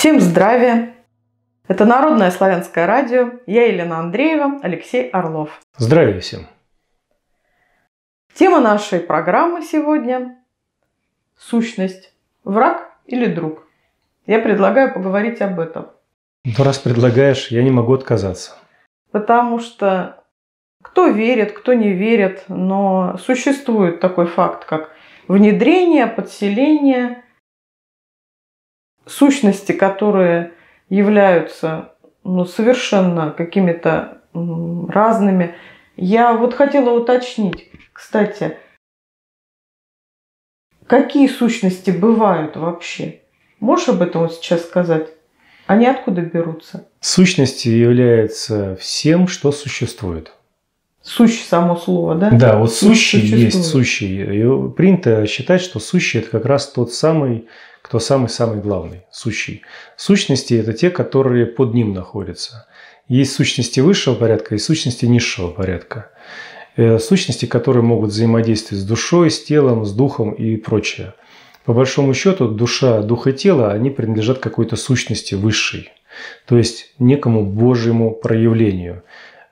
Всем здравия! Это Народное славянское радио. Я Елена Андреева, Алексей Орлов. Здравия всем! Тема нашей программы сегодня – сущность. Враг или друг? Я предлагаю поговорить об этом. Ну, раз предлагаешь, я не могу отказаться. Потому что кто верит, кто не верит, но существует такой факт, как внедрение, подселение – сущности, которые являются ну, совершенно какими-то разными. Я вот хотела уточнить, кстати, какие сущности бывают вообще? Можешь об этом вот сейчас сказать? Они откуда берутся? Сущности являются всем, что существует. Сущ само слово, да? Да, вот ну, сущий есть сущий. И принято считать, что сущий это как раз тот самый кто самый-самый главный, сущий. Сущности – это те, которые под ним находятся. Есть сущности высшего порядка и сущности низшего порядка. Э, сущности, которые могут взаимодействовать с душой, с телом, с духом и прочее. По большому счету, душа, дух и тело, они принадлежат какой-то сущности высшей, то есть некому Божьему проявлению,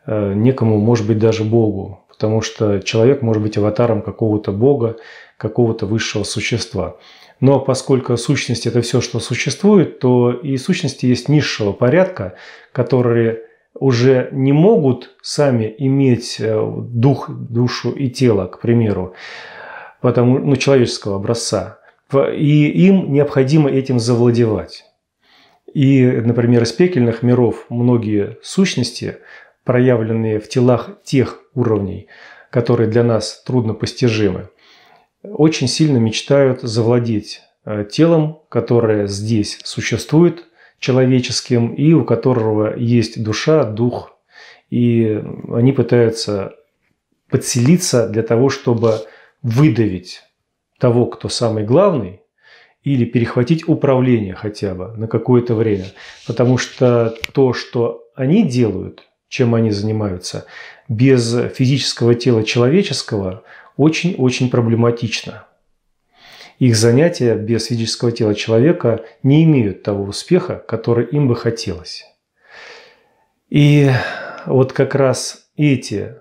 э, некому, может быть, даже Богу, потому что человек может быть аватаром какого-то Бога, какого-то высшего существа – но поскольку сущность – это все, что существует, то и сущности есть низшего порядка, которые уже не могут сами иметь э, дух, душу и тело, к примеру, потому, ну, человеческого образца. И им необходимо этим завладевать. И, например, из пекельных миров многие сущности, проявленные в телах тех уровней, которые для нас труднопостижимы. постижимы, очень сильно мечтают завладеть э, телом, которое здесь существует, человеческим, и у которого есть душа, дух. И они пытаются подселиться для того, чтобы выдавить того, кто самый главный, или перехватить управление хотя бы на какое-то время. Потому что то, что они делают, чем они занимаются, без физического тела человеческого – очень-очень проблематично. Их занятия без физического тела человека не имеют того успеха, который им бы хотелось. И вот как раз эти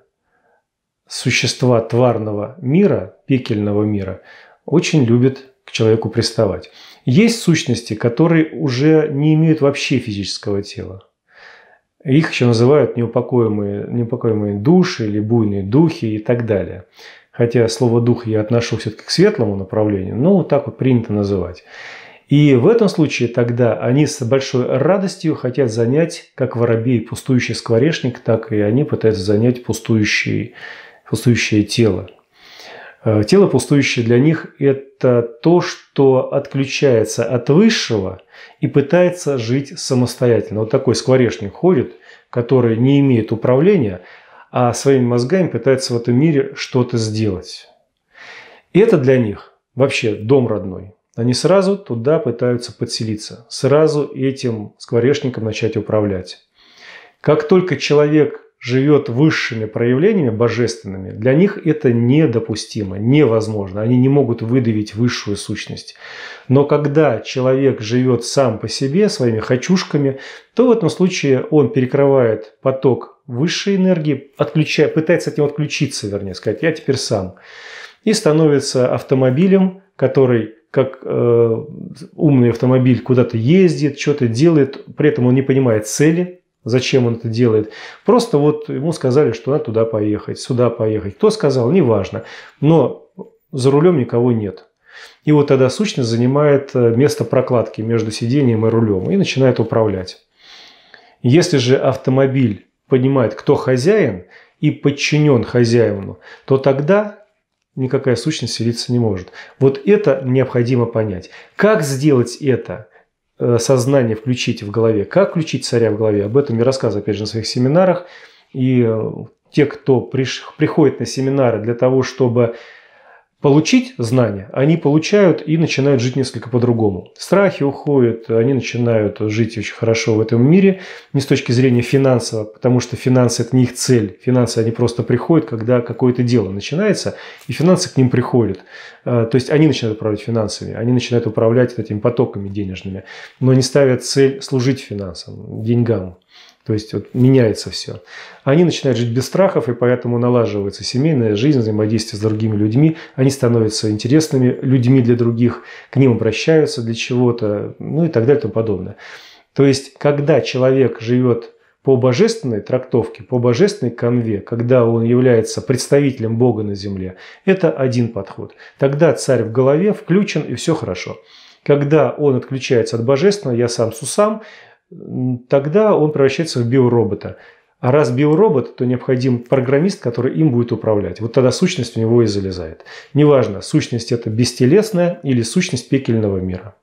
существа тварного мира, пекельного мира, очень любят к человеку приставать. Есть сущности, которые уже не имеют вообще физического тела. Их еще называют неупокоимые, неупокоимые души или буйные духи и так далее хотя слово «дух» я отношу все-таки к светлому направлению, но вот так вот принято называть. И в этом случае тогда они с большой радостью хотят занять, как воробей, пустующий скворечник, так и они пытаются занять пустующий, пустующее тело. Э, тело пустующее для них – это то, что отключается от высшего и пытается жить самостоятельно. Вот такой скворечник ходит, который не имеет управления, а своими мозгами пытаются в этом мире что-то сделать. И это для них вообще дом родной. Они сразу туда пытаются подселиться, сразу этим скворечником начать управлять. Как только человек живет высшими проявлениями божественными, для них это недопустимо, невозможно. Они не могут выдавить высшую сущность. Но когда человек живет сам по себе, своими хочушками, то в этом случае он перекрывает поток высшей энергии, отключая, пытается от него отключиться, вернее, сказать, я теперь сам. И становится автомобилем, который как э, умный автомобиль куда-то ездит, что-то делает, при этом он не понимает цели, зачем он это делает. Просто вот ему сказали, что надо туда поехать, сюда поехать. Кто сказал, неважно. Но за рулем никого нет. И вот тогда сущность занимает э, место прокладки между сиденьем и рулем и начинает управлять. Если же автомобиль понимает, кто хозяин и подчинен хозяину, то тогда никакая сущность селиться не может. Вот это необходимо понять. Как сделать это? Э, сознание включить в голове. Как включить царя в голове? Об этом я рассказываю, опять же, на своих семинарах. И э, те, кто приш... приходит на семинары для того, чтобы получить знания, они получают и начинают жить несколько по-другому. Страхи уходят, они начинают жить очень хорошо в этом мире, не с точки зрения финансово, потому что финансы – это не их цель. Финансы, они просто приходят, когда какое-то дело начинается, и финансы к ним приходят. А, то есть они начинают управлять финансами, они начинают управлять этими потоками денежными, но не ставят цель служить финансам, деньгам. То есть вот, меняется все. Они начинают жить без страхов, и поэтому налаживается семейная жизнь, взаимодействие с другими людьми. Они становятся интересными людьми для других, к ним обращаются для чего-то, ну и так далее и тому подобное. То есть, когда человек живет по божественной трактовке, по божественной конве, когда он является представителем Бога на земле, это один подход. Тогда царь в голове включен и все хорошо. Когда он отключается от божественного, я сам сусам, тогда он превращается в биоробота. А раз биоробот, то необходим программист, который им будет управлять. Вот тогда сущность у него и залезает. Неважно, сущность это бестелесная или сущность пекельного мира.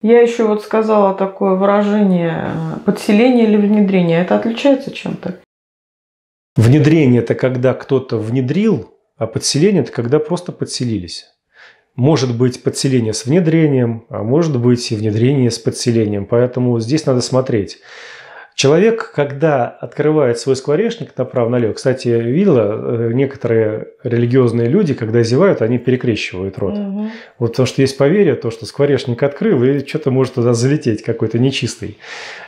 Я еще вот сказала такое выражение подселение или внедрение. Это отличается чем-то? Внедрение – это когда кто-то внедрил, а подселение – это когда просто подселились. Может быть подселение с внедрением, а может быть и внедрение с подселением. Поэтому здесь надо смотреть. Человек, когда открывает свой скворечник направо-налево, кстати, видела, э, некоторые религиозные люди, когда зевают, они перекрещивают рот. Угу. Вот потому что есть поверье, то, что скворечник открыл, и что-то может туда залететь какой-то нечистый.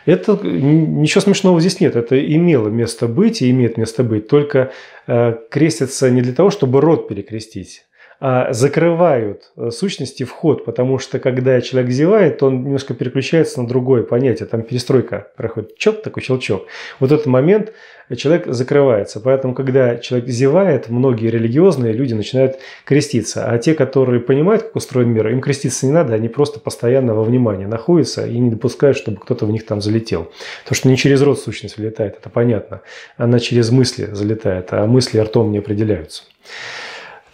Это ничего смешного здесь нет. Это имело место быть и имеет место быть. Только э, крестится не для того, чтобы рот перекрестить, а, закрывают э, сущности вход, потому что когда человек зевает, он немножко переключается на другое понятие, там перестройка проходит, чок такой щелчок. Вот этот момент человек закрывается, поэтому когда человек зевает, многие религиозные люди начинают креститься, а те, которые понимают, как устроен мир, им креститься не надо, они просто постоянно во внимании находятся и не допускают, чтобы кто-то в них там залетел. То, что не через рот сущность влетает, это понятно, она через мысли залетает, а мысли ртом не определяются.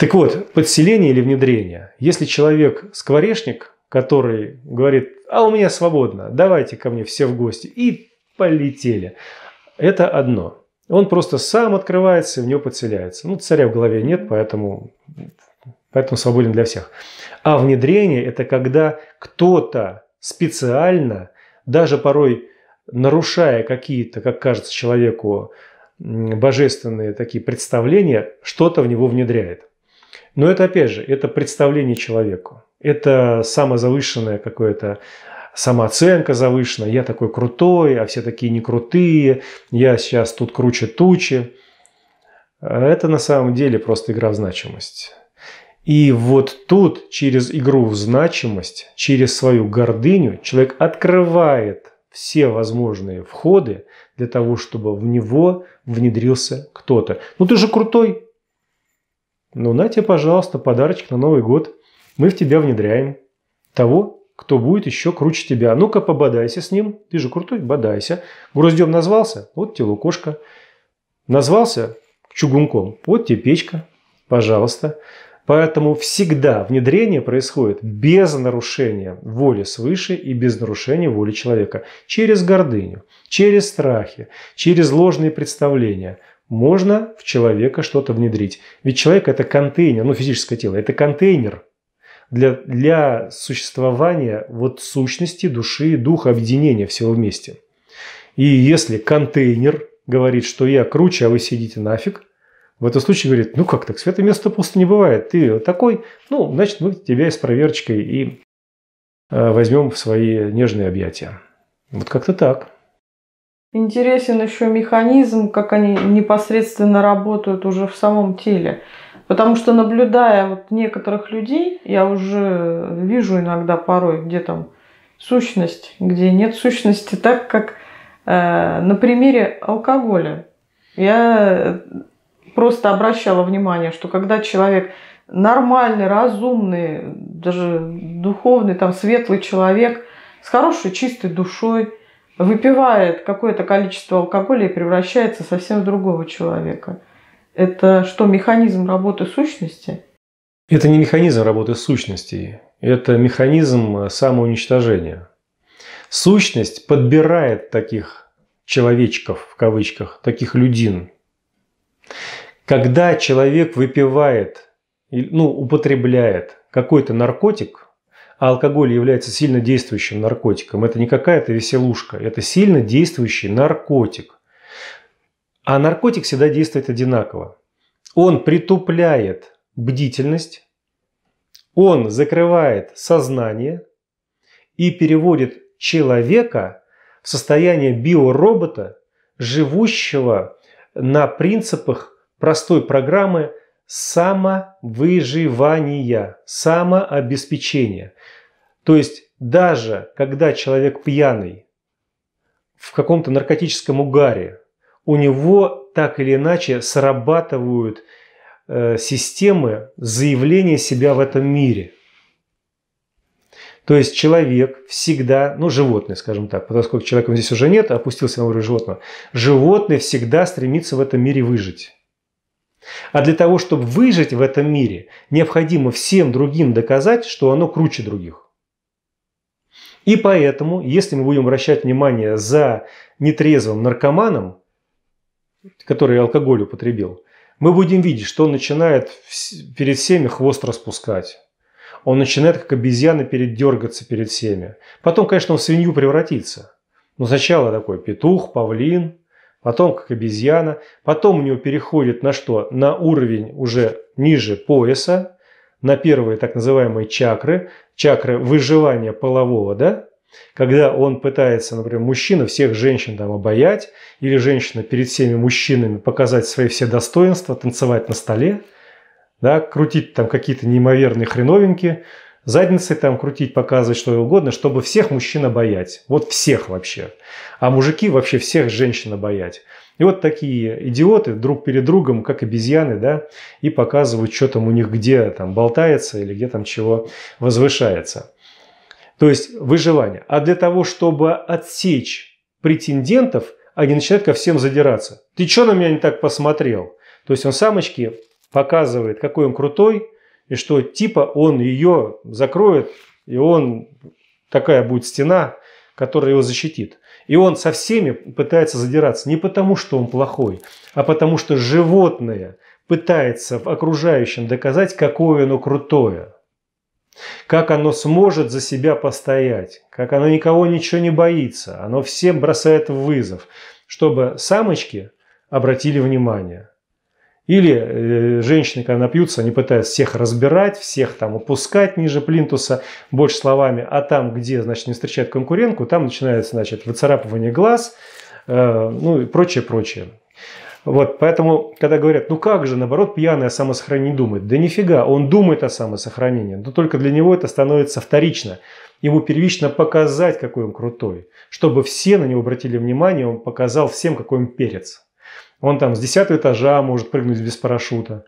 Так вот, подселение или внедрение. Если человек скворечник, который говорит, а у меня свободно, давайте ко мне все в гости, и полетели. Это одно. Он просто сам открывается в него подселяется. Ну, царя в голове нет, поэтому, поэтому свободен для всех. А внедрение – это когда кто-то специально, даже порой нарушая какие-то, как кажется человеку, божественные такие представления, что-то в него внедряет. Но это, опять же, это представление человеку. Это самозавышенное какая то самооценка завышена, я такой крутой, а все такие не крутые, я сейчас тут круче тучи. Это на самом деле просто игра в значимость. И вот тут, через игру в значимость, через свою гордыню, человек открывает все возможные входы для того, чтобы в него внедрился кто-то. Ну ты же крутой, ну, на тебе, пожалуйста, подарочек на Новый год. Мы в тебя внедряем. Того, кто будет еще круче тебя. Ну-ка, пободайся с ним. Ты же крутой, бодайся. Груздем назвался? Вот тебе лукошка. Назвался чугунком? Вот тебе печка. Пожалуйста. Поэтому всегда внедрение происходит без нарушения воли свыше и без нарушения воли человека. Через гордыню, через страхи, через ложные представления – можно в человека что-то внедрить. Ведь человек – это контейнер, ну, физическое тело – это контейнер для, для существования вот сущности, души, духа, объединения всего вместе. И если контейнер говорит, что я круче, а вы сидите нафиг, в этом случае говорит, ну как так, святое место просто не бывает, ты такой, ну, значит, мы тебя с проверочкой и э, возьмем в свои нежные объятия. Вот как-то так. Интересен еще механизм, как они непосредственно работают уже в самом теле. Потому что наблюдая вот некоторых людей, я уже вижу иногда порой, где там сущность, где нет сущности, так как э, на примере алкоголя. Я просто обращала внимание, что когда человек нормальный, разумный, даже духовный, там светлый человек, с хорошей, чистой душой – выпивает какое-то количество алкоголя и превращается совсем в другого человека. Это что, механизм работы сущности? Это не механизм работы сущности, это механизм э, самоуничтожения. Сущность подбирает таких человечков, в кавычках, таких людин. Когда человек выпивает, ну, употребляет какой-то наркотик, а алкоголь является сильно действующим наркотиком. Это не какая-то веселушка, это сильно действующий наркотик. А наркотик всегда действует одинаково. Он притупляет бдительность, он закрывает сознание и переводит человека в состояние биоробота, живущего на принципах простой программы самовыживания, самообеспечения. То есть даже когда человек пьяный, в каком-то наркотическом угаре, у него так или иначе срабатывают э, системы заявления себя в этом мире. То есть человек всегда, ну животное, скажем так, поскольку человека здесь уже нет, опустился на уровень животного, животное всегда стремится в этом мире выжить. А для того, чтобы выжить в этом мире, необходимо всем другим доказать, что оно круче других. И поэтому, если мы будем обращать внимание за нетрезвым наркоманом, который алкоголь употребил, мы будем видеть, что он начинает перед всеми хвост распускать. Он начинает как обезьяна передергаться перед всеми. Потом, конечно, он в свинью превратится. Но сначала такой петух, павлин, потом как обезьяна. Потом у него переходит на что? На уровень уже ниже пояса на первые так называемые чакры, чакры выживания полового, да, когда он пытается, например, мужчина всех женщин там обаять, или женщина перед всеми мужчинами показать свои все достоинства, танцевать на столе, да, крутить там какие-то неимоверные хреновинки, задницей там крутить, показывать что угодно, чтобы всех мужчин обаять. Вот всех вообще. А мужики вообще всех женщин обаять. И вот такие идиоты друг перед другом, как обезьяны, да, и показывают, что там у них где там болтается или где там чего возвышается. То есть выживание. А для того, чтобы отсечь претендентов, они начинают ко всем задираться. Ты что на меня не так посмотрел? То есть он самочки показывает, какой он крутой, и что типа он ее закроет, и он такая будет стена, который его защитит. И он со всеми пытается задираться не потому, что он плохой, а потому, что животное пытается в окружающем доказать, какое оно крутое. Как оно сможет за себя постоять, как оно никого ничего не боится, оно всем бросает вызов, чтобы самочки обратили внимание. Или э, женщины, когда напьются, они пытаются всех разбирать, всех там упускать ниже плинтуса, больше словами. А там, где, значит, не встречают конкурентку, там начинается, значит, выцарапывание глаз, э, ну и прочее, прочее. Вот, поэтому, когда говорят, ну как же, наоборот, пьяный о а самосохранении думает. Да нифига, он думает о самосохранении, но только для него это становится вторично. Ему первично показать, какой он крутой. Чтобы все на него обратили внимание, он показал всем, какой он перец. Он там с 10 этажа может прыгнуть без парашюта.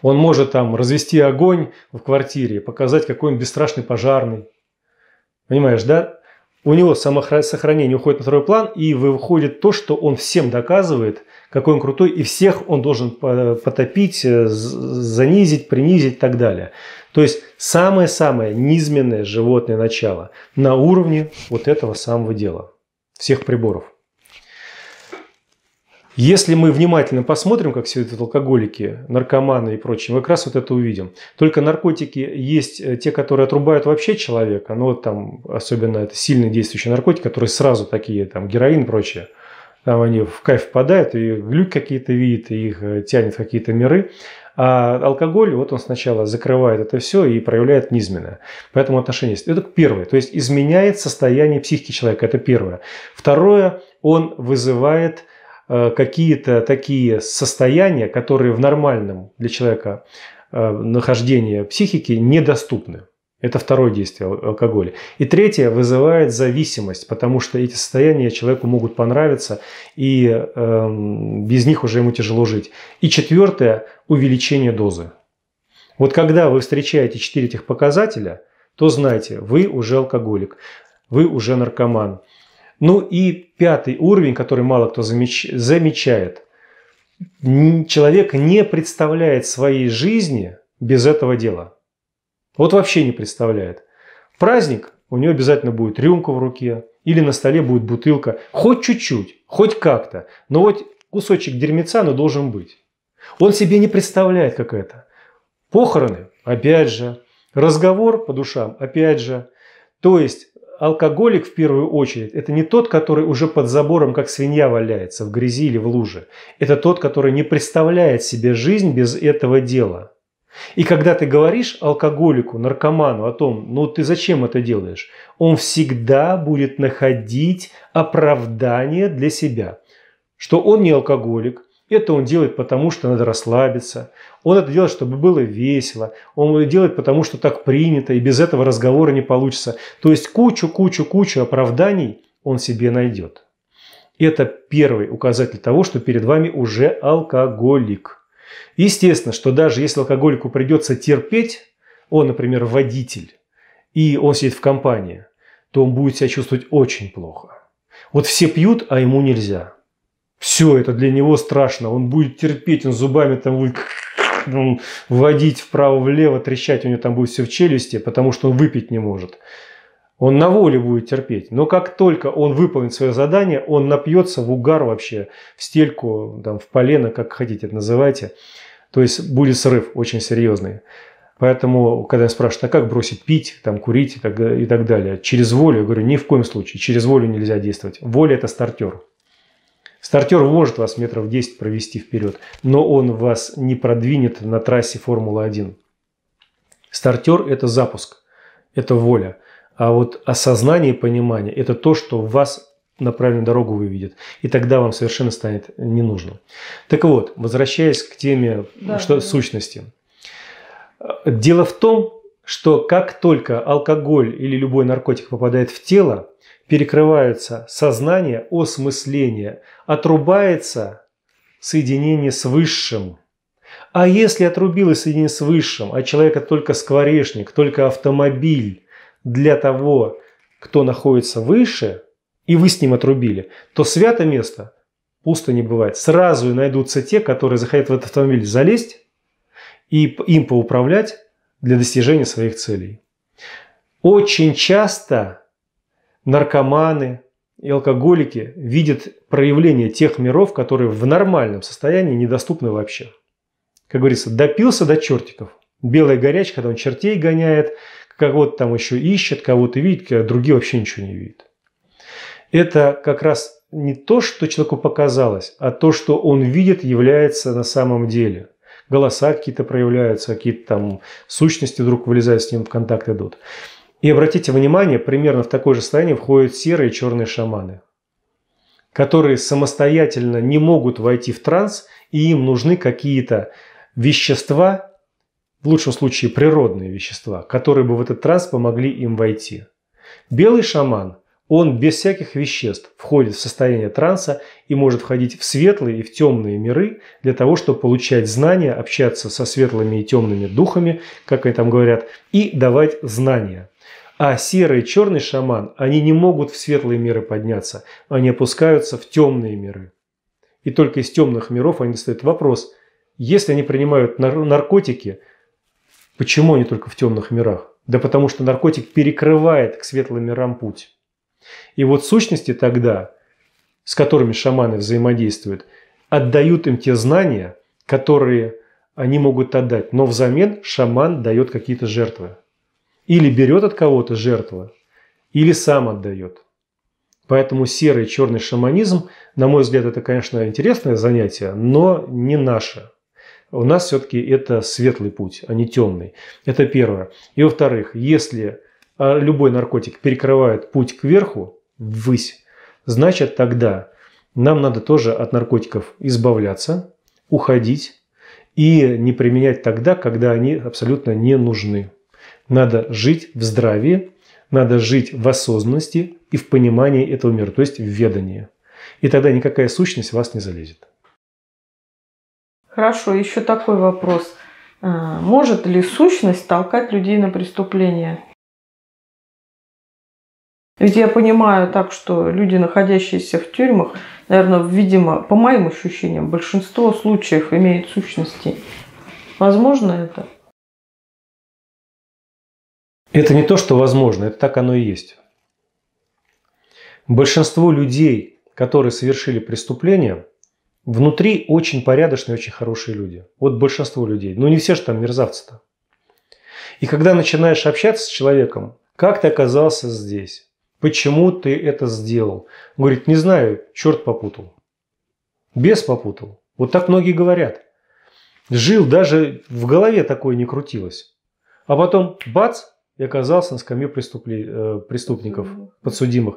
Он может там развести огонь в квартире, показать, какой он бесстрашный пожарный. Понимаешь, да? У него самосохранение уходит на второй план, и выходит то, что он всем доказывает, какой он крутой, и всех он должен потопить, э, занизить, принизить и так далее. То есть самое-самое низменное животное начало на уровне вот этого самого дела, всех приборов. Если мы внимательно посмотрим, как все это алкоголики, наркоманы и прочие, мы как раз вот это увидим. Только наркотики есть э, те, которые отрубают вообще человека, но ну, вот там особенно это сильно действующие наркотики, которые сразу такие, там героин и прочее. Там они в кайф впадают, и глюк какие-то видят, и их э, тянет в какие-то миры. А алкоголь, вот он сначала закрывает это все и проявляет низменное. Поэтому отношение есть. Это первое. То есть изменяет состояние психики человека. Это первое. Второе, он вызывает Э, какие-то такие состояния, которые в нормальном для человека э, нахождении психики недоступны. Это второе действие алкоголя. И третье вызывает зависимость, потому что эти состояния человеку могут понравиться, и э, без них уже ему тяжело жить. И четвертое увеличение дозы. Вот когда вы встречаете четыре этих показателя, то знайте, вы уже алкоголик, вы уже наркоман, ну и пятый уровень, который мало кто замеч... замечает. Человек не представляет своей жизни без этого дела. Вот вообще не представляет. Праздник, у него обязательно будет рюмка в руке, или на столе будет бутылка. Хоть чуть-чуть, хоть как-то, но вот кусочек дерьмеца, но должен быть. Он себе не представляет, как это. Похороны, опять же. Разговор по душам, опять же. То есть алкоголик в первую очередь – это не тот, который уже под забором, как свинья валяется в грязи или в луже. Это тот, который не представляет себе жизнь без этого дела. И когда ты говоришь алкоголику, наркоману о том, ну ты зачем это делаешь, он всегда будет находить оправдание для себя, что он не алкоголик, это он делает потому, что надо расслабиться. Он это делает, чтобы было весело. Он это делает потому, что так принято, и без этого разговора не получится. То есть кучу-кучу-кучу оправданий он себе найдет. Это первый указатель того, что перед вами уже алкоголик. Естественно, что даже если алкоголику придется терпеть, он, например, водитель, и он сидит в компании, то он будет себя чувствовать очень плохо. Вот все пьют, а ему нельзя – все это для него страшно. Он будет терпеть, он зубами там будет вводить ну, вправо-влево, трещать, у него там будет все в челюсти, потому что он выпить не может. Он на воле будет терпеть. Но как только он выполнит свое задание, он напьется в угар вообще, в стельку, там, в полено, как хотите это называйте. То есть будет срыв очень серьезный. Поэтому, когда я спрашиваю, а как бросить пить, там, курить и так, и так далее, через волю, я говорю, ни в коем случае, через волю нельзя действовать. Воля – это стартер. Стартер может вас метров 10 провести вперед, но он вас не продвинет на трассе Формула-1. Стартер – это запуск, это воля. А вот осознание и понимание – это то, что вас на правильную дорогу выведет. И тогда вам совершенно станет не нужно. Так вот, возвращаясь к теме да, что, да. сущности. Дело в том, что как только алкоголь или любой наркотик попадает в тело, перекрывается сознание, осмысление, отрубается соединение с высшим. А если отрубилось соединение с высшим, а человека только скворечник, только автомобиль для того, кто находится выше, и вы с ним отрубили, то свято место пусто не бывает. Сразу найдутся те, которые захотят в этот автомобиль залезть и им поуправлять для достижения своих целей. Очень часто наркоманы и алкоголики видят проявление тех миров, которые в нормальном состоянии недоступны вообще. Как говорится, допился до чертиков. Белая горячка, когда он чертей гоняет, кого-то там еще ищет, кого-то видит, а другие вообще ничего не видят. Это как раз не то, что человеку показалось, а то, что он видит, является на самом деле. Голоса какие-то проявляются, какие-то там сущности вдруг вылезают с ним в контакт идут. И обратите внимание, примерно в такое же состояние входят серые и черные шаманы, которые самостоятельно не могут войти в транс, и им нужны какие-то вещества, в лучшем случае природные вещества, которые бы в этот транс помогли им войти. Белый шаман, он без всяких веществ входит в состояние транса и может входить в светлые и в темные миры для того, чтобы получать знания, общаться со светлыми и темными духами, как они там говорят, и давать знания – а серый и черный шаман, они не могут в светлые миры подняться, они опускаются в темные миры. И только из темных миров они достают вопрос, если они принимают наркотики, почему они только в темных мирах? Да потому что наркотик перекрывает к светлым мирам путь. И вот сущности тогда, с которыми шаманы взаимодействуют, отдают им те знания, которые они могут отдать. Но взамен шаман дает какие-то жертвы. Или берет от кого-то жертву, или сам отдает. Поэтому серый и черный шаманизм, на мой взгляд, это, конечно, интересное занятие, но не наше. У нас все-таки это светлый путь, а не темный. Это первое. И во-вторых, если а, любой наркотик перекрывает путь кверху, ввысь, значит тогда нам надо тоже от наркотиков избавляться, уходить и не применять тогда, когда они абсолютно не нужны. Надо жить в здравии, надо жить в осознанности и в понимании этого мира, то есть в ведании. И тогда никакая сущность вас не залезет. Хорошо, еще такой вопрос. Э, может ли сущность толкать людей на преступление? Ведь я понимаю так, что люди, находящиеся в тюрьмах, наверное, видимо, по моим ощущениям, большинство случаев имеют сущности. Возможно это? Это не то, что возможно, это так оно и есть. Большинство людей, которые совершили преступление, внутри очень порядочные, очень хорошие люди. Вот большинство людей. но ну, не все же там мерзавцы-то. И когда начинаешь общаться с человеком, как ты оказался здесь? Почему ты это сделал? Он говорит, не знаю, черт попутал. Бес попутал. Вот так многие говорят. Жил, даже в голове такое не крутилось. А потом, бац, и оказался на скамье преступле... Э, преступников, подсудимых.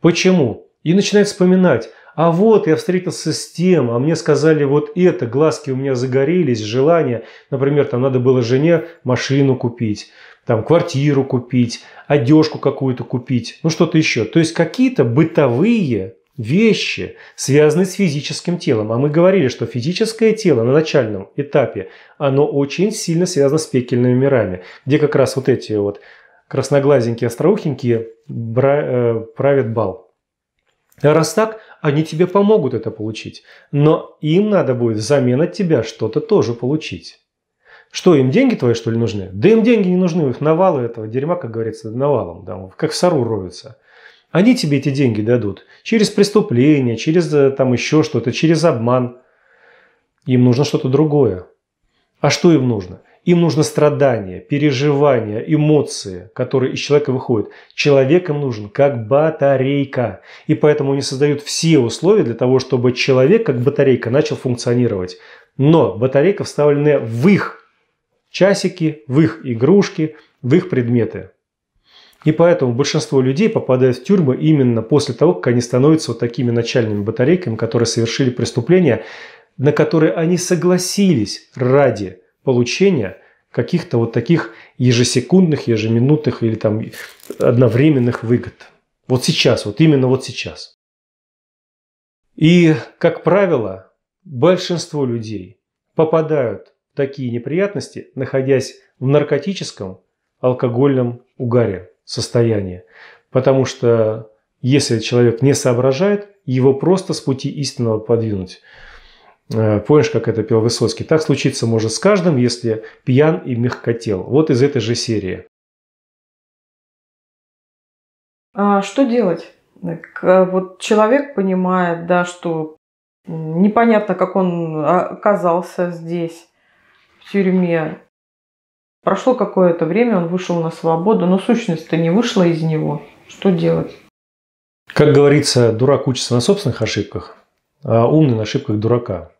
Почему? И начинает вспоминать. А вот я встретился с тем, а мне сказали вот это, глазки у меня загорелись, желание. Например, там надо было жене машину купить, там квартиру купить, одежку какую-то купить, ну что-то еще. То есть какие-то бытовые вещи, связанные с физическим телом. А мы говорили, что физическое тело на начальном этапе, оно очень сильно связано с пекельными мирами, где как раз вот эти вот красноглазенькие, остроухенькие э, правят бал. А раз так, они тебе помогут это получить, но им надо будет взамен от тебя что-то тоже получить. Что, им деньги твои, что ли, нужны? Да им деньги не нужны, у них навалы этого дерьма, как говорится, навалом, да, как в сару роются. Они тебе эти деньги дадут через преступление, через э, там еще что-то, через обман. Им нужно что-то другое. А что им нужно? Им нужно страдания, переживания, эмоции, которые из человека выходят. Человек им нужен как батарейка. И поэтому они создают все условия для того, чтобы человек как батарейка начал функционировать. Но батарейка вставлена в их часики, в их игрушки, в их предметы. И поэтому большинство людей попадает в тюрьмы именно после того, как они становятся вот такими начальными батарейками, которые совершили преступления, на которые они согласились ради получения каких-то вот таких ежесекундных, ежеминутных или там одновременных выгод. Вот сейчас, вот именно вот сейчас. И, как правило, большинство людей попадают в такие неприятности, находясь в наркотическом алкогольном угаре состояние. Потому что если человек не соображает, его просто с пути истинного подвинуть. Э, помнишь, как это пел Высоцкий? Так случится может с каждым, если пьян и мягкотел. Вот из этой же серии. А что делать? Э, вот человек понимает, да, что непонятно, как он а, оказался здесь, в тюрьме. Прошло какое-то время, он вышел на свободу, но сущность-то не вышла из него. Что делать? Как говорится, дурак учится на собственных ошибках, а умный на ошибках дурака.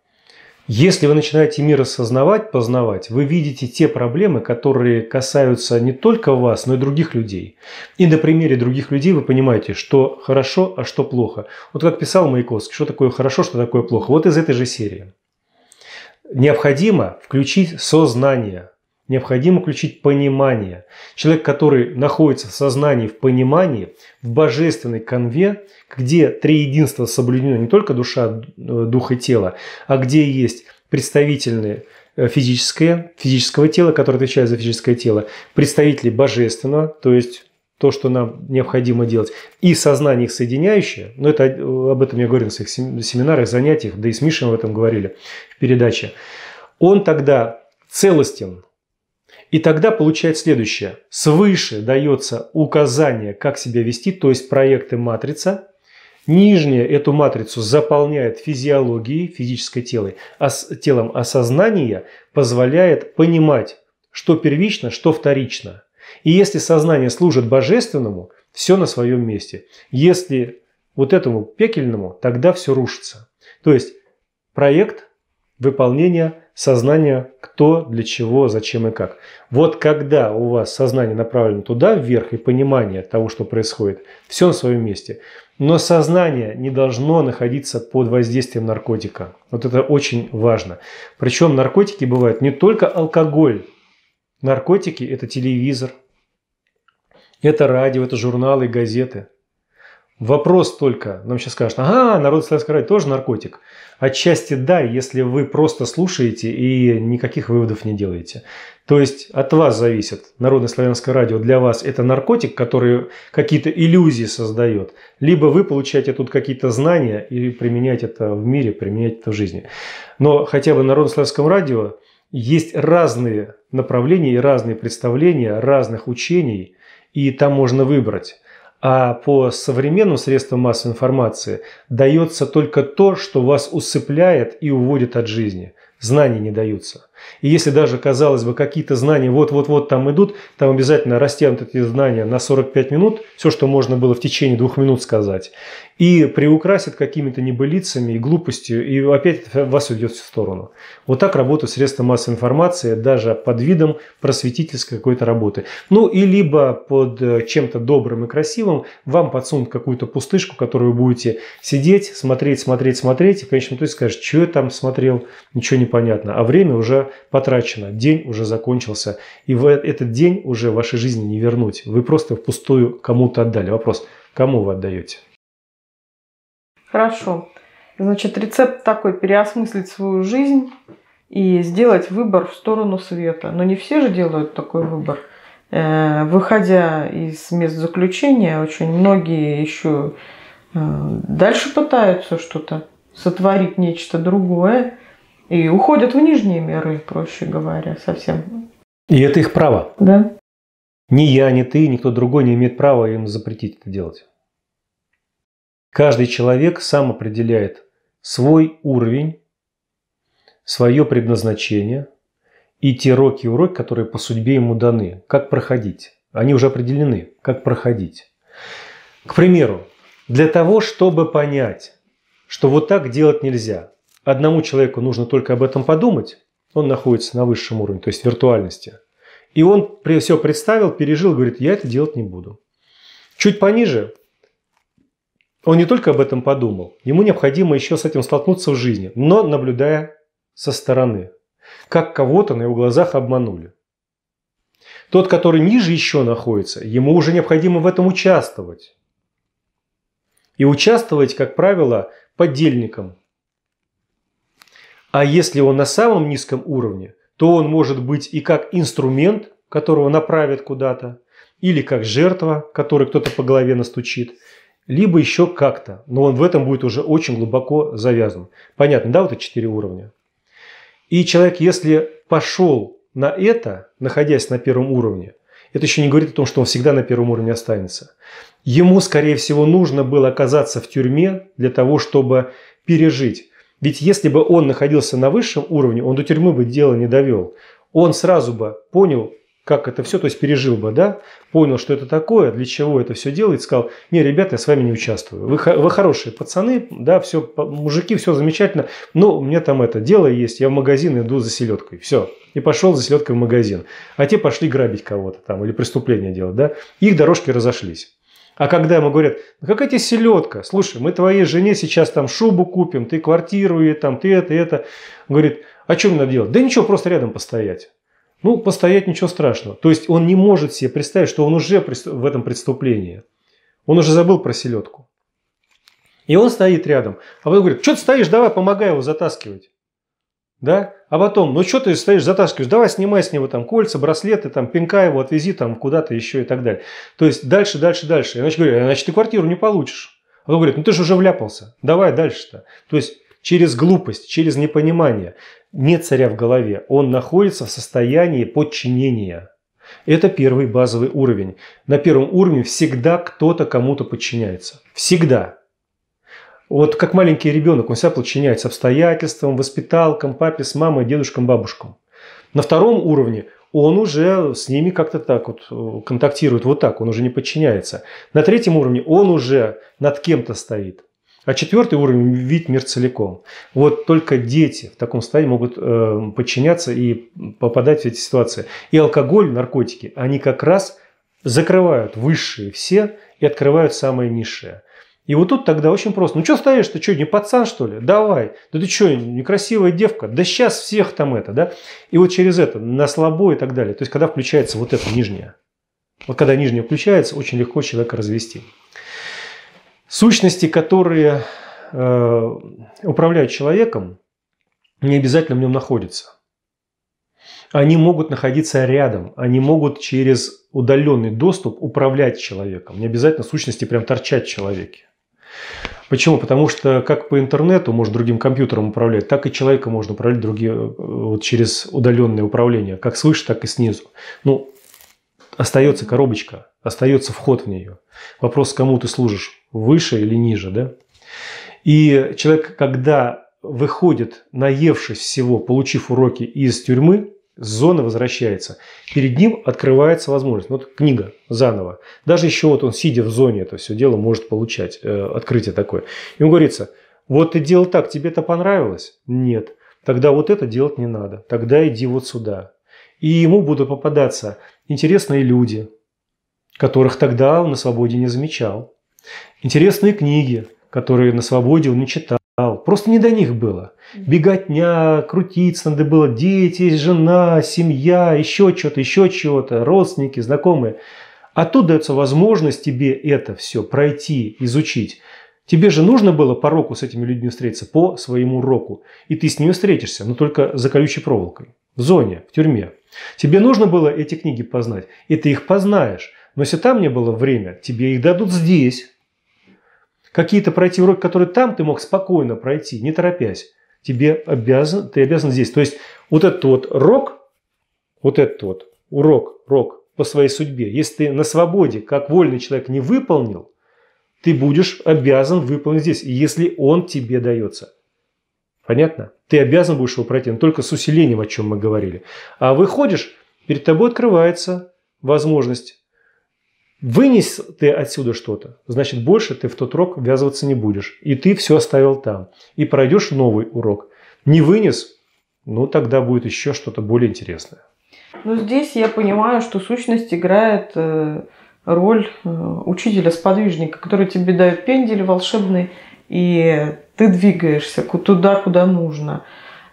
Если вы начинаете мир осознавать, познавать, вы видите те проблемы, которые касаются не только вас, но и других людей. И на примере других людей вы понимаете, что хорошо, а что плохо. Вот как писал Маяковский, что такое хорошо, что такое плохо. Вот из этой же серии. Необходимо включить сознание – необходимо включить понимание. Человек, который находится в сознании, в понимании, в божественной конве, где три единства соблюдено не только душа, э, дух и тело, а где есть представительные э, физическое, физического тела, которое отвечает за физическое тело, представители божественного, то есть то, что нам необходимо делать, и сознание их соединяющее, но это, э, об этом я говорил на своих семинарах, занятиях, да и с Мишей об этом говорили в передаче, он тогда целостен, и тогда получается следующее. Свыше дается указание, как себя вести, то есть проекты матрица. Нижняя эту матрицу заполняет физиологией, физическое тело, ос, телом осознания, позволяет понимать, что первично, что вторично. И если сознание служит божественному, все на своем месте. Если вот этому пекельному, тогда все рушится. То есть проект выполнение сознания кто, для чего, зачем и как. Вот когда у вас сознание направлено туда, вверх, и понимание того, что происходит, все на своем месте. Но сознание не должно находиться под воздействием наркотика. Вот это очень важно. Причем наркотики бывают не только алкоголь. Наркотики – это телевизор, это радио, это журналы, газеты – Вопрос только, нам сейчас скажут, ага, народ Советского тоже наркотик. Отчасти да, если вы просто слушаете и никаких выводов не делаете. То есть от вас зависит. Народное славянское радио для вас это наркотик, который какие-то иллюзии создает. Либо вы получаете тут какие-то знания и применять это в мире, применять это в жизни. Но хотя бы народное славянском радио есть разные направления и разные представления разных учений, и там можно выбрать а по современным средствам массовой информации дается только то, что вас усыпляет и уводит от жизни. Знания не даются. И если даже, казалось бы, какие-то знания вот-вот-вот там идут, там обязательно растянут эти знания на 45 минут, все, что можно было в течение двух минут сказать, и приукрасят какими-то небылицами и глупостью, и опять вас уйдет в сторону. Вот так работают средства массовой информации, даже под видом просветительской какой-то работы. Ну и либо под э, чем-то добрым и красивым вам подсунут какую-то пустышку, которую вы будете сидеть, смотреть, смотреть, смотреть, и в конечном итоге скажешь, что я там смотрел, ничего не понятно, а время уже потрачено, день уже закончился, и в э, этот день уже в вашей жизни не вернуть. Вы просто впустую кому-то отдали. Вопрос, кому вы отдаете? Хорошо. Значит, рецепт такой, переосмыслить свою жизнь и сделать выбор в сторону света. Но не все же делают такой выбор. Э, выходя из мест заключения, очень многие еще э, дальше пытаются что-то сотворить нечто другое. И уходят в нижние миры, проще говоря, совсем. И это их право. Да. Ни я, ни ты, никто другой не имеет права им запретить это делать. Каждый человек сам определяет свой уровень, свое предназначение и те роки и уроки, которые по судьбе ему даны. Как проходить? Они уже определены. Как проходить? К примеру, для того, чтобы понять, что вот так делать нельзя, одному человеку нужно только об этом подумать, он находится на высшем уровне, то есть виртуальности. И он все представил, пережил, говорит, я это делать не буду. Чуть пониже, он не только об этом подумал, ему необходимо еще с этим столкнуться в жизни, но наблюдая со стороны, как кого-то на его глазах обманули. Тот, который ниже еще находится, ему уже необходимо в этом участвовать. И участвовать, как правило, подельником, а если он на самом низком уровне, то он может быть и как инструмент, которого направят куда-то, или как жертва, которой кто-то по голове настучит, либо еще как-то. Но он в этом будет уже очень глубоко завязан. Понятно, да, вот эти четыре уровня? И человек, если пошел на это, находясь на первом уровне, это еще не говорит о том, что он всегда на первом уровне останется. Ему, скорее всего, нужно было оказаться в тюрьме для того, чтобы пережить. Ведь если бы он находился на высшем уровне, он до тюрьмы бы дело не довел. Он сразу бы понял, как это все, то есть пережил бы, да, понял, что это такое, для чего это все делает, сказал, не, ребята, я с вами не участвую. Вы, вы хорошие пацаны, да, все, мужики, все замечательно, но у меня там это дело есть, я в магазин иду за селедкой, все. И пошел за селедкой в магазин. А те пошли грабить кого-то там или преступление делать, да. Их дорожки разошлись. А когда ему говорят, ну какая тебе селедка? Слушай, мы твоей жене сейчас там шубу купим, ты квартиру, ей там ты это, и это. Он говорит, а что мне надо делать? Да ничего, просто рядом постоять. Ну, постоять ничего страшного. То есть он не может себе представить, что он уже в этом преступлении. Он уже забыл про селедку. И он стоит рядом. А потом говорит, что ты стоишь, давай, помогай его затаскивать да? А потом, ну что ты стоишь, затаскиваешь, давай снимай с него там кольца, браслеты, там, пинка его, отвези там куда-то еще и так далее. То есть дальше, дальше, дальше. Иначе говорю, значит ты квартиру не получишь. А он говорит, ну ты же уже вляпался, давай дальше-то. То есть через глупость, через непонимание. Нет царя в голове, он находится в состоянии подчинения. Это первый базовый уровень. На первом уровне всегда кто-то кому-то подчиняется. Всегда. Вот как маленький ребенок, он себя подчиняется обстоятельствам, воспиталкам, папе с мамой, дедушкам, бабушкам. На втором уровне он уже с ними как-то так вот э, контактирует, вот так, он уже не подчиняется. На третьем уровне он уже над кем-то стоит. А четвертый уровень – вид мир целиком. Вот только дети в таком состоянии могут э, подчиняться и попадать в эти ситуации. И алкоголь, наркотики, они как раз закрывают высшие все и открывают самое низшее. И вот тут тогда очень просто. Ну что стоишь, ты что, не пацан что ли? Давай. Да ты что, некрасивая девка? Да сейчас всех там это, да? И вот через это, на слабо и так далее. То есть когда включается вот это нижнее. Вот когда нижнее включается, очень легко человека развести. Сущности, которые э, управляют человеком, не обязательно в нем находятся. Они могут находиться рядом, они могут через удаленный доступ управлять человеком. Не обязательно сущности прям торчать в человеке. Почему? Потому что как по интернету можно другим компьютером управлять, так и человека можно управлять другие, э, вот через удаленное управление, как свыше, так и снизу. Ну, остается коробочка, остается вход в нее. Вопрос, кому ты служишь, выше или ниже, да? И человек, когда выходит, наевшись всего, получив уроки из тюрьмы, с зоны возвращается. Перед ним открывается возможность. Вот книга заново. Даже еще вот он, сидя в зоне, это все дело может получать э, открытие такое. И он говорится, вот ты делал так, тебе это понравилось? Нет. Тогда вот это делать не надо. Тогда иди вот сюда. И ему будут попадаться интересные люди, которых тогда он на свободе не замечал. Интересные книги, которые на свободе он не читал. Просто не до них было. Беготня, крутиться надо было, дети, жена, семья, еще что-то, еще чего-то, родственники, знакомые. А тут дается возможность тебе это все пройти, изучить. Тебе же нужно было по року с этими людьми встретиться, по своему року. И ты с ними встретишься, но только за колючей проволокой, в зоне, в тюрьме. Тебе нужно было эти книги познать, и ты их познаешь. Но если там не было время, тебе их дадут здесь, какие-то пройти уроки, которые там ты мог спокойно пройти, не торопясь. Тебе обязан, ты обязан здесь. То есть вот этот вот рок, вот этот вот урок, рок по своей судьбе, если ты на свободе, как вольный человек, не выполнил, ты будешь обязан выполнить здесь, если он тебе дается. Понятно? Ты обязан будешь его пройти, но только с усилением, о чем мы говорили. А выходишь, перед тобой открывается возможность Вынес ты отсюда что-то, значит больше ты в тот урок ввязываться не будешь. И ты все оставил там. И пройдешь новый урок. Не вынес, ну тогда будет еще что-то более интересное. Но ну, здесь я понимаю, что сущность играет э, роль э, учителя-сподвижника, который тебе дает пендель волшебный, и ты двигаешься туда, куда нужно.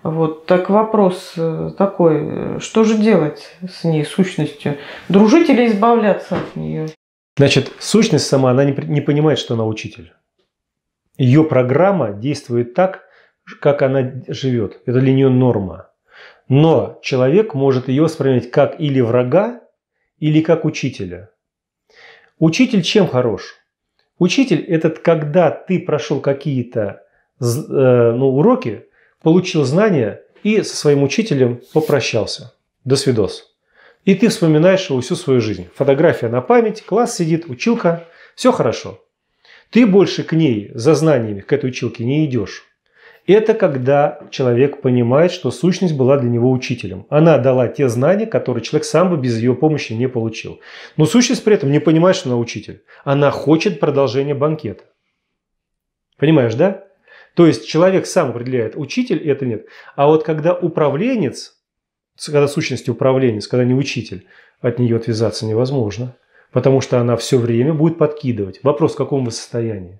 Вот так вопрос э, такой, э, что же делать с ней, сущностью? Дружить или избавляться от нее? Значит, сущность сама, она не, не понимает, что она учитель. Ее программа действует так, как она живет. Это для нее норма. Но человек может ее воспринимать как или врага, или как учителя. Учитель чем хорош? Учитель – это когда ты прошел какие-то э, ну, уроки, получил знания и со своим учителем попрощался. До свидос. И ты вспоминаешь его всю свою жизнь. Фотография на память, класс сидит, училка, все хорошо. Ты больше к ней за знаниями, к этой училке не идешь. Это когда человек понимает, что сущность была для него учителем. Она дала те знания, которые человек сам бы без ее помощи не получил. Но сущность при этом не понимает, что она учитель. Она хочет продолжения банкета. Понимаешь, да? То есть человек сам определяет, учитель это нет. А вот когда управленец, когда сущность управленец, когда не учитель, от нее отвязаться невозможно. Потому что она все время будет подкидывать. Вопрос, в каком вы состоянии.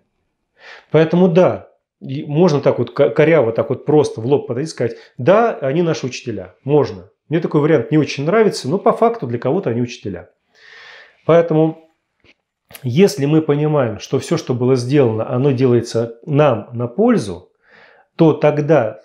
Поэтому да, можно так вот коряво, так вот просто в лоб подойти и сказать, да, они наши учителя. Можно. Мне такой вариант не очень нравится, но по факту для кого-то они учителя. Поэтому если мы понимаем, что все, что было сделано, оно делается нам на пользу, то тогда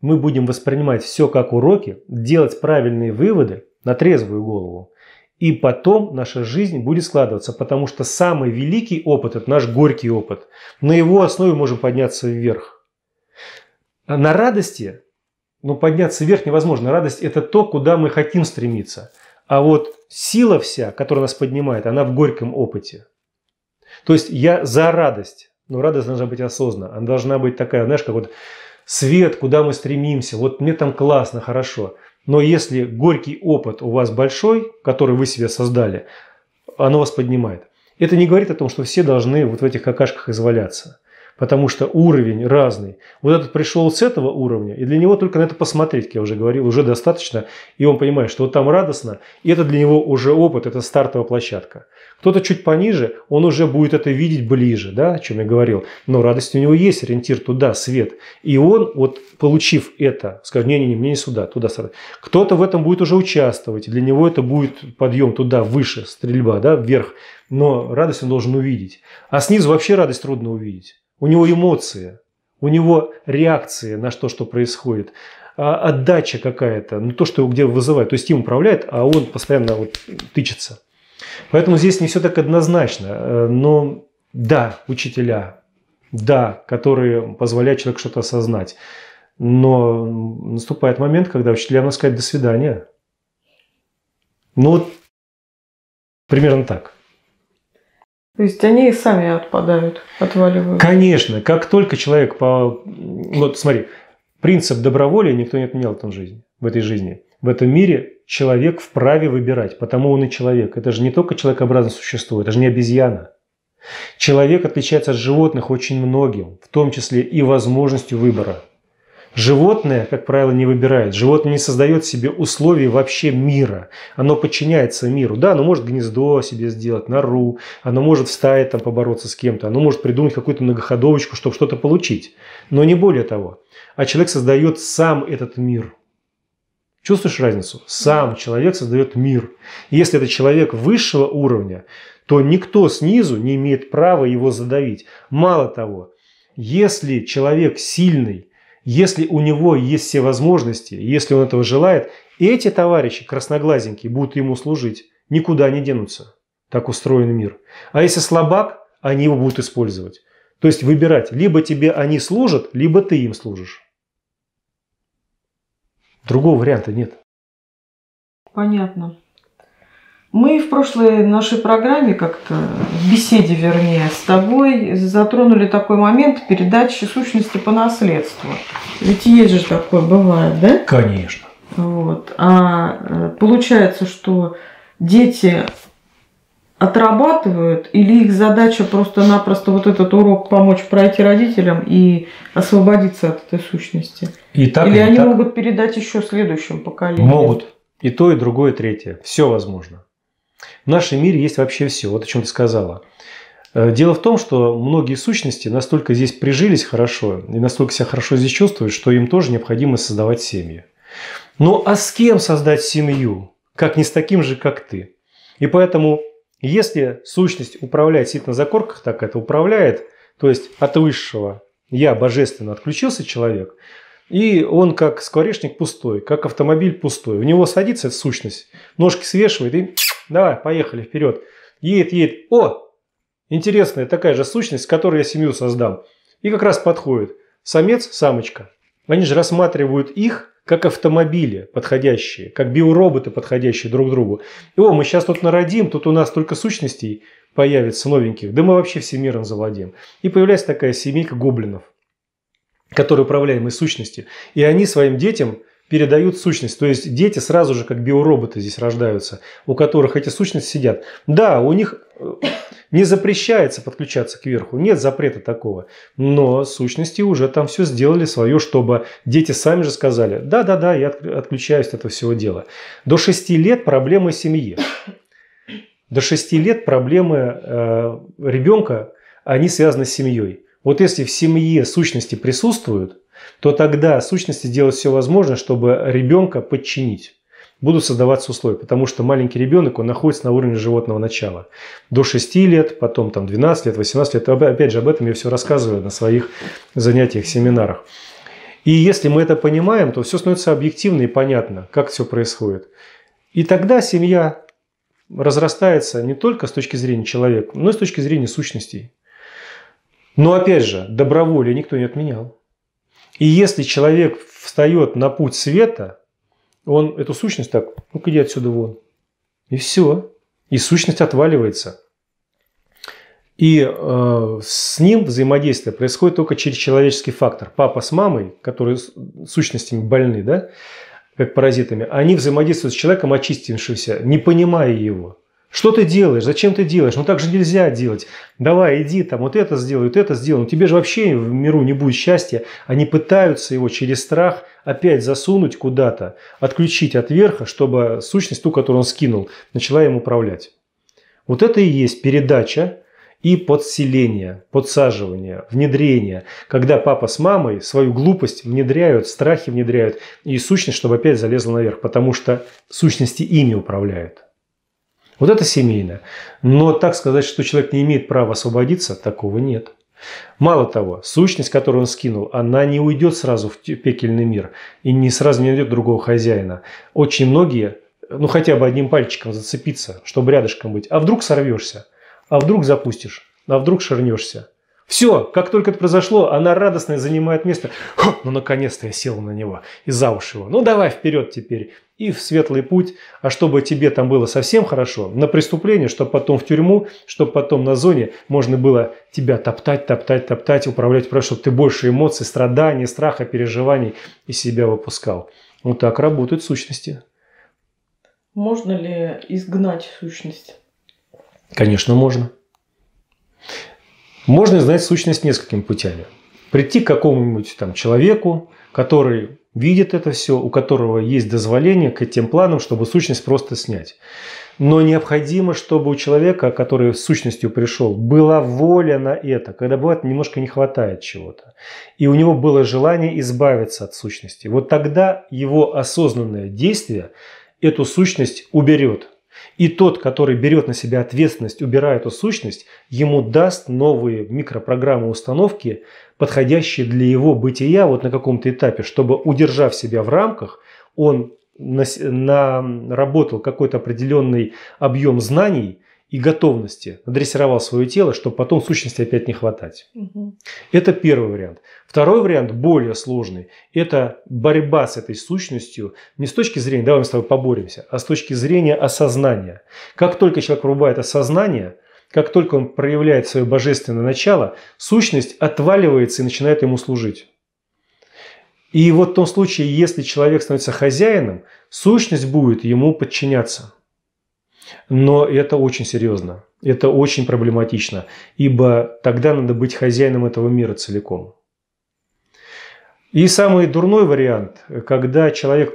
мы будем воспринимать все как уроки, делать правильные выводы на трезвую голову. И потом наша жизнь будет складываться, потому что самый великий опыт – это наш горький опыт. На его основе можем подняться вверх. на радости, ну подняться вверх невозможно. Радость – это то, куда мы хотим стремиться. А вот сила вся, которая нас поднимает, она в горьком опыте – то есть я за радость. Но ну, радость должна быть осознанна. Она должна быть такая, знаешь, как вот свет, куда мы стремимся. Вот мне там классно, хорошо. Но если горький опыт у вас большой, который вы себе создали, оно вас поднимает. Это не говорит о том, что все должны вот в этих какашках изваляться. Потому что уровень разный. Вот этот пришел с этого уровня, и для него только на это посмотреть, как я уже говорил, уже достаточно. И он понимает, что вот там радостно, и это для него уже опыт, это стартовая площадка. Кто-то чуть пониже, он уже будет это видеть ближе, да, о чем я говорил. Но радость у него есть, ориентир туда, свет. И он, вот получив это, скажет, не-не-не, мне не сюда, туда. Кто-то в этом будет уже участвовать, и для него это будет подъем туда, выше, стрельба, да, вверх. Но радость он должен увидеть. А снизу вообще радость трудно увидеть. У него эмоции, у него реакции на то, что происходит а отдача какая-то, ну, то, что где вызывает. То есть им управляет, а он постоянно вот тычется. Поэтому здесь не все так однозначно. Э, но да, учителя, да, которые позволяют человеку что-то осознать. Но наступает момент, когда учителя нам сказать «до свидания». Ну вот примерно так. То есть они и сами отпадают, отваливают. Конечно, как только человек по... Вот смотри, принцип доброволия никто не отменял в, этом жизни, в этой жизни. В этом мире человек вправе выбирать, потому он и человек. Это же не только человекообразное существо, это же не обезьяна. Человек отличается от животных очень многим, в том числе и возможностью выбора. Животное, как правило, не выбирает. Животное не создает себе условий вообще мира. Оно подчиняется миру. Да, оно может гнездо себе сделать, нору. Оно может встать там побороться с кем-то. Оно может придумать какую-то многоходовочку, чтобы что-то получить. Но не более того. А человек создает сам этот мир. Чувствуешь разницу? Сам человек создает мир. И если это человек высшего уровня, то никто снизу не имеет права его задавить. Мало того, если человек сильный, если у него есть все возможности, если он этого желает, эти товарищи красноглазенькие будут ему служить, никуда не денутся. Так устроен мир. А если слабак, они его будут использовать. То есть выбирать, либо тебе они служат, либо ты им служишь. Другого варианта нет. Понятно. Мы в прошлой нашей программе как-то, в беседе вернее, с тобой затронули такой момент передачи сущности по наследству. Ведь есть же такое, бывает, да? Конечно. Вот. А э, получается, что дети отрабатывают или их задача просто-напросто вот этот урок помочь пройти родителям и освободиться от этой сущности? И так, Или и они так. могут передать еще следующим поколениям. Могут. И то, и другое, и третье. Все возможно. В нашем мире есть вообще все. Вот о чем ты сказала. Э, дело в том, что многие сущности настолько здесь прижились хорошо и настолько себя хорошо здесь чувствуют, что им тоже необходимо создавать семьи. Но ну, а с кем создать семью? Как не с таким же, как ты. И поэтому, если сущность управляет, сидит на закорках, так это управляет, то есть от высшего я божественно отключился человек, и он как скворечник пустой, как автомобиль пустой. В него садится сущность, ножки свешивает и давай, поехали вперед. Едет, едет. О, интересная такая же сущность, с которой я семью создам. И как раз подходит самец, самочка. Они же рассматривают их как автомобили подходящие, как биороботы подходящие друг другу. И о, мы сейчас тут народим, тут у нас только сущностей появится новеньких, да мы вообще всем миром завладеем. И появляется такая семейка гоблинов которые управляемые сущности, и они своим детям передают сущность. То есть дети сразу же как биороботы здесь рождаются, у которых эти сущности сидят. Да, у них э, не запрещается подключаться к верху, нет запрета такого. Но сущности уже там все сделали свое, чтобы дети сами же сказали, да-да-да, я отключаюсь от этого всего дела. До 6 лет проблемы семьи. До 6 лет проблемы э, ребенка, они связаны с семьей. Вот если в семье сущности присутствуют, то тогда сущности делают все возможное, чтобы ребенка подчинить. Будут создаваться условия, потому что маленький ребенок, он находится на уровне животного начала. До 6 лет, потом там 12 лет, 18 лет. Опять же, об этом я все рассказываю на своих занятиях, семинарах. И если мы это понимаем, то все становится объективно и понятно, как все происходит. И тогда семья разрастается не только с точки зрения человека, но и с точки зрения сущностей. Но опять же, доброволие никто не отменял. И если человек встает на путь света, он эту сущность так, ну-ка иди отсюда вон. И все. И сущность отваливается. И э, с ним взаимодействие происходит только через человеческий фактор. Папа с мамой, которые сущностями больны, да, как паразитами, они взаимодействуют с человеком, очистившимся, не понимая его. Что ты делаешь? Зачем ты делаешь? Ну так же нельзя делать. Давай, иди там, вот это сделай, вот это сделай. Ну, тебе же вообще в миру не будет счастья. Они пытаются его через страх опять засунуть куда-то, отключить от верха, чтобы сущность, ту, которую он скинул, начала им управлять. Вот это и есть передача и подселение, подсаживание, внедрение, когда папа с мамой свою глупость внедряют, страхи внедряют, и сущность, чтобы опять залезла наверх, потому что сущности ими управляют. Вот это семейное. Но так сказать, что человек не имеет права освободиться, такого нет. Мало того, сущность, которую он скинул, она не уйдет сразу в пекельный мир и не сразу не найдет другого хозяина. Очень многие, ну хотя бы одним пальчиком зацепиться, чтобы рядышком быть. А вдруг сорвешься? А вдруг запустишь? А вдруг шарнешься. Все, как только это произошло, она радостная занимает место. Хо, ну, наконец-то я сел на него и за уши его. Ну, давай вперед теперь и в светлый путь, а чтобы тебе там было совсем хорошо, на преступление, чтобы потом в тюрьму, чтобы потом на зоне можно было тебя топтать, топтать, топтать, управлять, просто чтобы ты больше эмоций, страданий, страха, переживаний из себя выпускал. Вот так работают сущности. Можно ли изгнать сущность? Конечно, можно. Можно изгнать сущность несколькими путями. Прийти к какому-нибудь там человеку, который видит это все, у которого есть дозволение к этим планам, чтобы сущность просто снять. Но необходимо, чтобы у человека, который с сущностью пришел, была воля на это, когда бывает немножко не хватает чего-то. И у него было желание избавиться от сущности. Вот тогда его осознанное действие эту сущность уберет. И тот, который берет на себя ответственность, убирая эту сущность, ему даст новые микропрограммы установки, подходящий для его бытия вот на каком-то этапе, чтобы, удержав себя в рамках, он наработал какой-то определенный объем знаний и готовности, дрессировал свое тело, чтобы потом сущности опять не хватать. Угу. Это первый вариант. Второй вариант, более сложный, это борьба с этой сущностью не с точки зрения, давай мы с тобой поборемся, а с точки зрения осознания. Как только человек врубает осознание, как только он проявляет свое божественное начало, сущность отваливается и начинает ему служить. И вот в том случае, если человек становится хозяином, сущность будет ему подчиняться. Но это очень серьезно, это очень проблематично, ибо тогда надо быть хозяином этого мира целиком. И самый дурной вариант, когда человек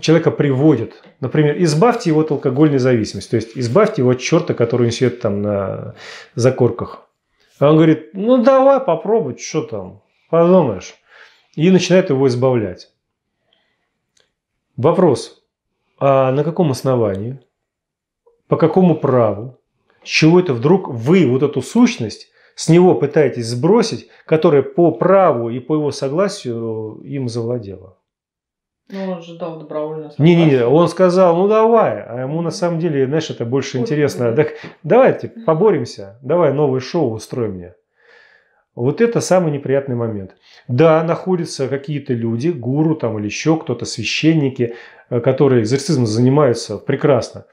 человека приводит. Например, избавьте его от алкогольной зависимости, то есть избавьте его от черта, который несет там на закорках. А он говорит, ну давай попробуй, что там, подумаешь. И начинает его избавлять. Вопрос, а на каком основании, по какому праву, с чего это вдруг вы вот эту сущность с него пытаетесь сбросить, которая по праву и по его согласию им завладела? Ну, он ждал от Брауля. Не-не-не, он сказал, ну давай. А ему на самом деле, знаешь, это больше Пусть интересно. Будет. Так давайте поборемся, давай новое шоу устроим мне. Вот это самый неприятный момент. Да, находятся какие-то люди, гуру там или еще кто-то, священники, э, которые экзорцизмом занимаются прекрасно.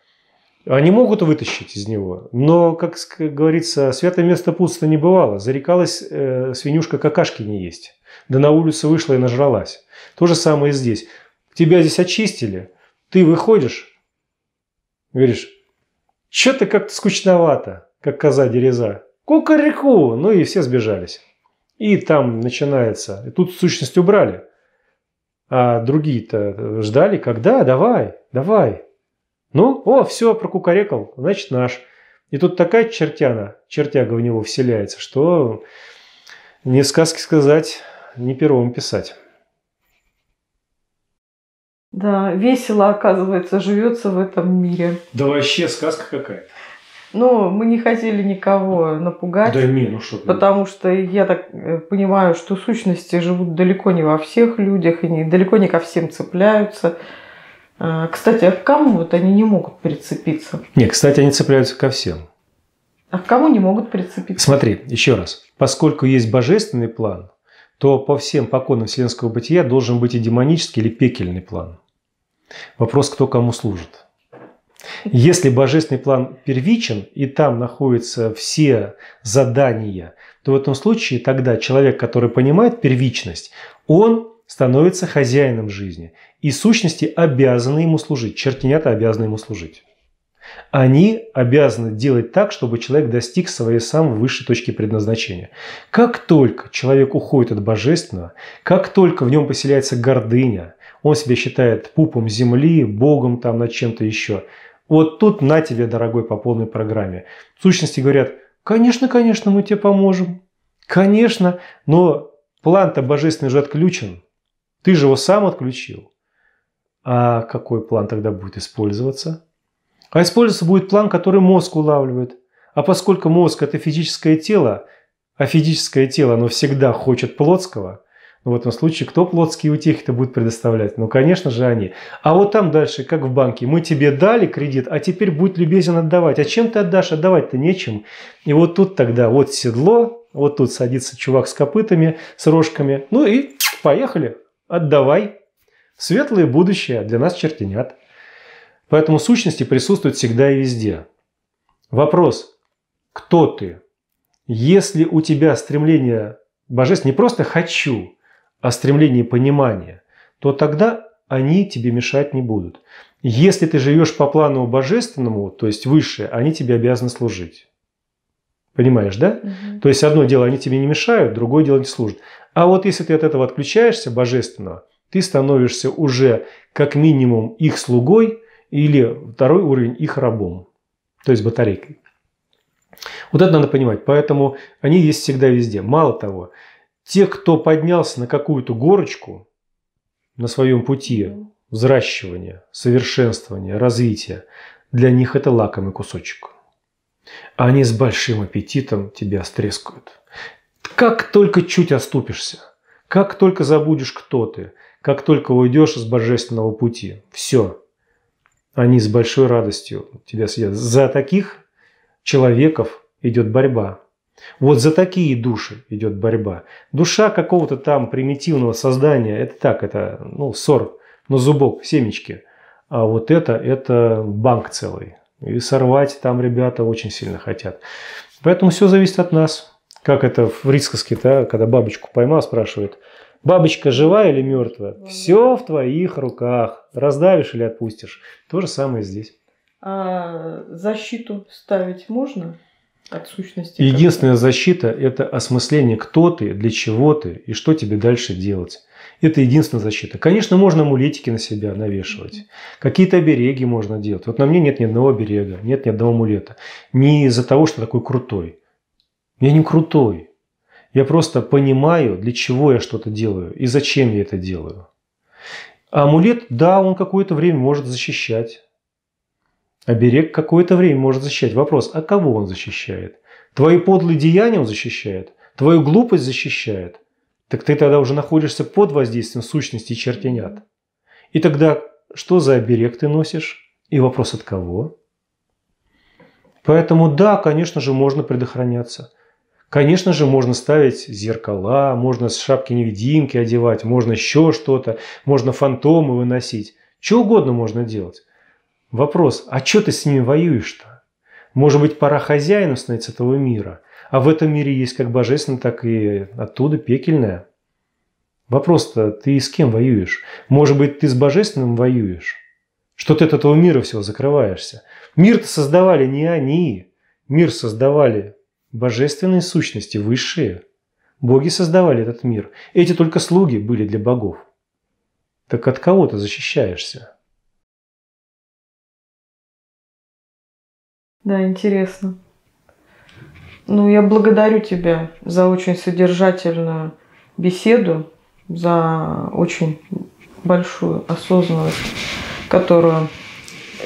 Они могут вытащить из него, но, как говорится, святое место пусто не бывало. Зарекалась э, свинюшка какашки не есть да на улицу вышла и нажралась. То же самое и здесь. Тебя здесь очистили, ты выходишь, говоришь, что-то как-то скучновато, как коза дереза. Кукареку! Ну и все сбежались. И там начинается. И тут сущность убрали. А другие-то ждали, когда, давай, давай. Ну, о, все, прокукарекал, значит наш. И тут такая чертяна, чертяга в него вселяется, что не сказки сказать, не первым писать. Да, весело, оказывается, живется в этом мире. Да вообще сказка какая-то. Ну, мы не хотели никого напугать. Да не, ну что ты. Потому что я так э, понимаю, что сущности живут далеко не во всех людях и не, далеко не ко всем цепляются. А, кстати, а к кому вот они не могут прицепиться? Не, кстати, они цепляются ко всем. А к кому не могут прицепиться? Смотри, еще раз. Поскольку есть божественный план, то по всем поконам вселенского бытия должен быть и демонический или пекельный план. Вопрос, кто кому служит. Если божественный план первичен, и там находятся все задания, то в этом случае тогда человек, который понимает первичность, он становится хозяином жизни. И сущности обязаны ему служить, чертенята обязаны ему служить. Они обязаны делать так, чтобы человек достиг своей самой высшей точки предназначения. Как только человек уходит от божественного, как только в нем поселяется гордыня, он себя считает пупом земли, богом там над чем-то еще. Вот тут на тебе, дорогой, по полной программе. В сущности говорят, конечно, конечно, мы тебе поможем. Конечно, но план-то божественный же отключен. Ты же его сам отключил. А какой план тогда будет использоваться? А использоваться будет план, который мозг улавливает. А поскольку мозг – это физическое тело, а физическое тело, оно всегда хочет плотского, ну, в этом случае кто плотские утехи это будет предоставлять? Ну, конечно же, они. А вот там дальше, как в банке, мы тебе дали кредит, а теперь будь любезен отдавать. А чем ты отдашь? Отдавать-то а нечем. И вот тут тогда вот седло, вот тут садится чувак с копытами, с рожками. Ну и поехали, отдавай. Светлое будущее для нас чертенят. Поэтому сущности присутствуют всегда и везде. Вопрос, кто ты? Если у тебя стремление божественное, не просто «хочу», а стремление понимания, то тогда они тебе мешать не будут. Если ты живешь по плану божественному, то есть высшее, они тебе обязаны служить. Понимаешь, да? Угу. То есть одно дело они тебе не мешают, другое дело не служат. А вот если ты от этого отключаешься, божественного, ты становишься уже как минимум их слугой, или второй уровень их рабом, то есть батарейкой. Вот это надо понимать. Поэтому они есть всегда везде. Мало того, те, кто поднялся на какую-то горочку на своем пути взращивания, совершенствования, развития, для них это лакомый кусочек. А они с большим аппетитом тебя стрескают. Как только чуть оступишься, как только забудешь, кто ты, как только уйдешь с божественного пути, все, они с большой радостью тебя съедят. За таких человеков идет борьба. Вот за такие души идет борьба. Душа какого-то там примитивного создания, это так, это ну, сор на зубок, семечки. А вот это, это банк целый. И сорвать там ребята очень сильно хотят. Поэтому все зависит от нас. Как это в Рицкоске, да, когда бабочку поймал, спрашивает – Бабочка жива или мертвая? Wow. Все в твоих руках. Раздавишь или отпустишь. То же самое здесь. А защиту ставить можно? От сущности. Единственная защита – это осмысление, кто ты, для чего ты и что тебе дальше делать. Это единственная защита. Конечно, можно амулетики на себя навешивать. Mm-hmm. Какие-то обереги можно делать. Вот на мне нет ни одного берега, нет ни одного амулета. Не из-за того, что такой крутой. Я не крутой. Я просто понимаю, для чего я что-то делаю и зачем я это делаю. А амулет, да, он какое-то время может защищать. Оберег а какое-то время может защищать. Вопрос, а кого он защищает? Твои подлые деяния он защищает? Твою глупость защищает? Так ты тогда уже находишься под воздействием сущности чертенят. И тогда что за оберег ты носишь? И вопрос от кого? Поэтому да, конечно же, можно предохраняться – Конечно же, можно ставить зеркала, можно с шапки-невидимки одевать, можно еще что-то, можно фантомы выносить. Что угодно можно делать. Вопрос, а что ты с ними воюешь-то? Может быть, пора хозяину становиться этого мира? А в этом мире есть как божественное, так и оттуда пекельное. Вопрос-то, ты с кем воюешь? Может быть, ты с божественным воюешь? Что ты от этого мира всего закрываешься? Мир-то создавали не они. Мир создавали Божественные сущности, высшие. Боги создавали этот мир. Эти только слуги были для богов. Так от кого ты защищаешься? Да, интересно. Ну, я благодарю тебя за очень содержательную беседу, за очень большую осознанность, которую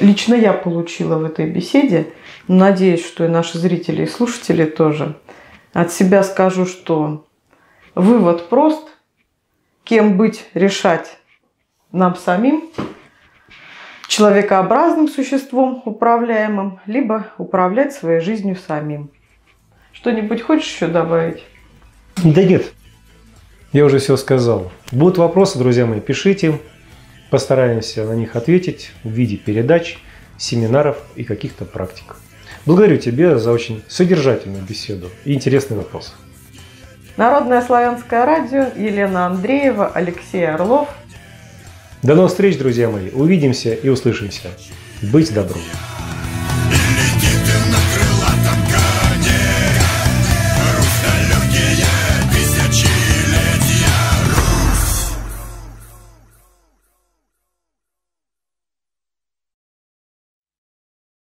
лично я получила в этой беседе. Надеюсь, что и наши зрители, и слушатели тоже. От себя скажу, что вывод прост. Кем быть, решать нам самим. Человекообразным существом, управляемым, либо управлять своей жизнью самим. Что-нибудь хочешь еще добавить? Да нет. Я уже все сказал. Будут вопросы, друзья мои, пишите. Постараемся на них ответить в виде передач, семинаров и каких-то практик. Благодарю тебя за очень содержательную беседу и интересный вопрос. Народное славянское радио, Елена Андреева, Алексей Орлов. До новых встреч, друзья мои. Увидимся и услышимся. Быть добром.